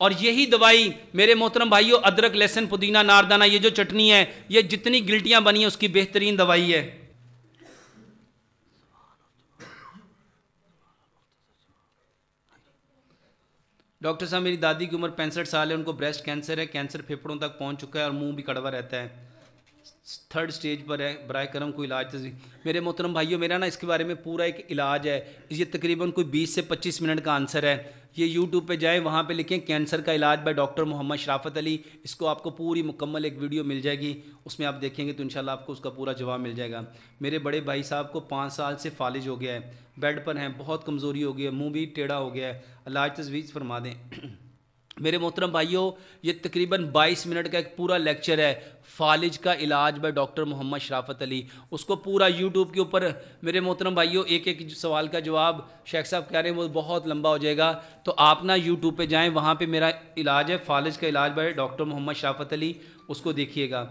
और यही दवाई मेरे मोहतरम भाइयों अदरक लहसुन पुदीना नारदाना ये जो चटनी है ये जितनी गिल्टियाँ बनी है उसकी बेहतरीन दवाई है डॉक्टर साहब मेरी दादी की उम्र पैंसठ साल है उनको ब्रेस्ट कैंसर है कैंसर फेफड़ों तक पहुंच चुका है और मुंह भी कड़वा रहता है थर्ड स्टेज पर है बर करम कोई इलाज मेरे मोहतरम भाइयों मेरा ना इसके बारे में पूरा एक इलाज है ये तकरीबन कोई 20 से 25 मिनट का आंसर है ये यूट्यूब पे जाएं वहाँ पे लिखें कैंसर का इलाज बाय डॉक्टर मोहम्मद शराफत अली इसको आपको पूरी मुकम्मल एक वीडियो मिल जाएगी उसमें आप देखेंगे तो इन आपको उसका पूरा जवाब मिल जाएगा मेरे बड़े भाई साहब को पाँच साल से फालिज हो गया है बेड पर हैं बहुत कमज़ोरी हो गई है मुँह भी टेढ़ा हो गया है इलाज तजवीज़ फरमा दें मेरे मोहतरम भाइयों ये तकरीबन 22 मिनट का एक पूरा लेक्चर है फालिज का इलाज बाय डॉक्टर मोहम्मद शराफत अली उसको पूरा यूट्यूब के ऊपर मेरे मोहतरम भाइयों एक एक सवाल का जवाब शेख साहब कह रहे हैं वो बहुत लंबा हो जाएगा तो आप ना यूट्यूब पे जाएं वहाँ पे मेरा इलाज है फालिज का इलाज बाय डॉक्टर मोहम्मद शराफत अली उसको देखिएगा